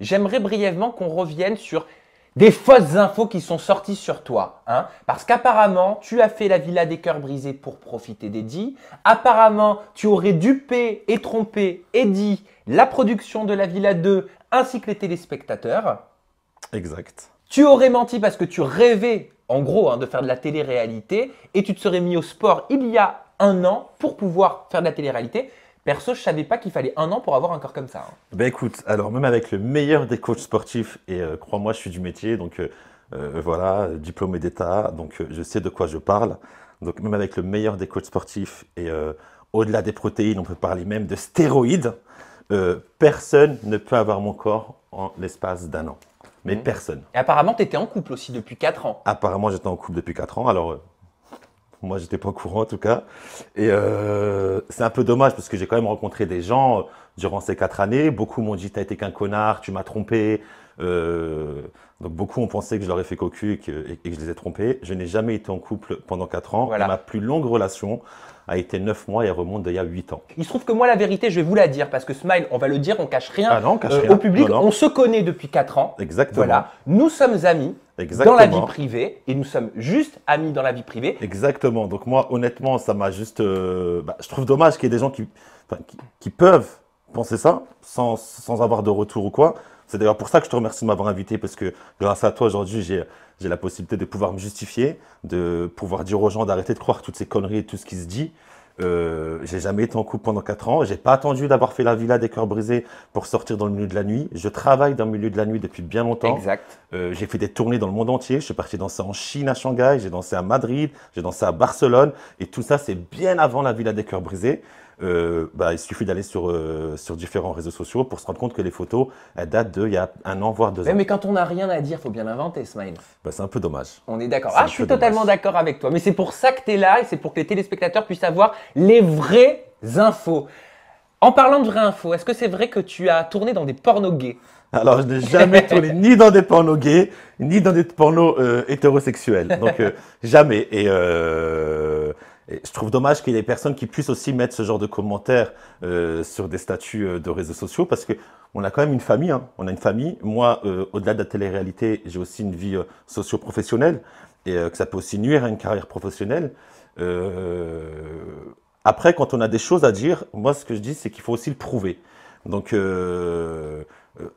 J'aimerais brièvement qu'on revienne sur des fausses infos qui sont sorties sur toi. Hein. Parce qu'apparemment, tu as fait la villa des cœurs brisés pour profiter d'Eddie. Apparemment, tu aurais dupé et trompé Eddie, la production de la villa 2, ainsi que les téléspectateurs. Exact. Tu aurais menti parce que tu rêvais, en gros, hein, de faire de la télé-réalité et tu te serais mis au sport il y a un an pour pouvoir faire de la télé-réalité. Perso, je savais pas qu'il fallait un an pour avoir un corps comme ça. Hein. Ben écoute, alors même avec le meilleur des coachs sportifs, et euh, crois-moi, je suis du métier, donc euh, euh, voilà, diplômé d'État, donc je sais de quoi je parle. Donc même avec le meilleur des coachs sportifs, et au-delà des protéines, on peut parler même de stéroïdes, personne ne peut avoir mon corps en l'espace d'un an mais mmh. personne. Et apparemment, tu étais en couple aussi depuis 4 ans. Apparemment, j'étais en couple depuis 4 ans. Alors, moi, j'étais pas au courant en tout cas. Et euh, c'est un peu dommage parce que j'ai quand même rencontré des gens euh, durant ces quatre années. Beaucoup m'ont dit t'as été qu'un connard, tu m'as trompé, euh, donc beaucoup ont pensé que je leur ai fait cocu et que, je les ai trompés. Je n'ai jamais été en couple pendant 4 ans. ma plus longue relation a été 9 mois et remonte d'il y a 8 ans. Il se trouve que moi, la vérité, je vais vous la dire parce que Smile, on va le dire, on cache rien, ah cache euh, rien. au public. On se connaît depuis 4 ans. Exactement. Voilà. Nous sommes amis. Exactement. dans la vie privée et nous sommes juste amis dans la vie privée. Exactement. Donc moi, honnêtement, ça m'a juste... Euh, bah, je trouve dommage qu'il y ait des gens qui, qui peuvent penser ça sans, sans avoir de retour ou quoi. C'est d'ailleurs pour ça que je te remercie de m'avoir invité, parce que grâce à toi, aujourd'hui, j'ai, j'ai la possibilité de pouvoir me justifier, de pouvoir dire aux gens d'arrêter de croire toutes ces conneries et tout ce qui se dit. Euh, j'ai jamais été en couple pendant quatre ans. J'ai pas attendu d'avoir fait la villa des cœurs brisés pour sortir dans le milieu de la nuit. Je travaille dans le milieu de la nuit depuis bien longtemps. Exact. Euh, j'ai fait des tournées dans le monde entier. Je suis parti danser en Chine, à Shanghai. J'ai dansé à Madrid. J'ai dansé à Barcelone. Et tout ça, c'est bien avant la villa des cœurs brisés euh, bah, il suffit d'aller sur, euh, sur différents réseaux sociaux pour se rendre compte que les photos, elles datent d'il y a un an, voire deux ans. Mais quand on n'a rien à dire, faut bien l'inventer, Smile. Bah, c'est un peu dommage. On est d'accord. Ah, je suis totalement d'accord avec toi. Mais c'est pour ça que tu es là et c'est pour que les téléspectateurs puissent avoir les vraies infos. En parlant de vraies infos, est-ce que c'est vrai que tu as tourné dans des pornos gays alors, je n'ai jamais tourné ni dans des pornos gays, ni dans des pornos euh, hétérosexuels. Donc, euh, jamais. Et euh, et je trouve dommage qu'il y ait des personnes qui puissent aussi mettre ce genre de commentaires euh, sur des statuts euh, de réseaux sociaux parce que on a quand même une famille. Hein. On a une famille. Moi, euh, au-delà de la télé-réalité, j'ai aussi une vie socio-professionnelle et que ça peut aussi nuire à une carrière professionnelle. Après, quand on a des choses à dire, moi, ce que je dis, c'est qu'il faut aussi le prouver. Donc,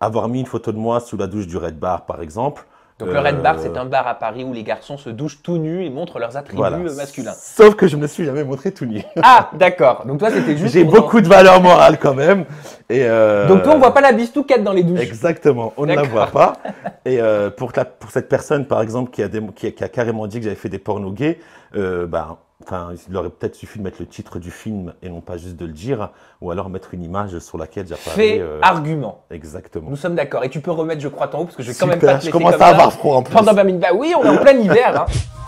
avoir mis une photo de moi sous la douche du Red Bar, par exemple, donc le Red Bar, c'est euh, un bar à Paris où les garçons se douchent tout nus et montrent leurs attributs masculins. Sauf que je ne me suis jamais montré tout nu. ah, d'accord. Donc toi, c'était juste. J'ai beaucoup de valeur morale quand même. Euh, Donc toi, on voit pas la bistouquette dans les douches. Exactement, on ne la voit pas. Et euh, pour, cette personne, par exemple, qui a, carrément dit que j'avais fait des pornos gays, euh, bah, Enfin, il aurait peut-être suffi de mettre le titre du film et non pas juste de le dire, ou alors mettre une image sur laquelle j'apparais. Fait, euh, argument. Exactement. Nous sommes d'accord. Et tu peux remettre, je crois, ton haut, parce que je vais quand même pas je commence à avoir froid en plus. Pendant bah oui, on est en plein hiver. Hein.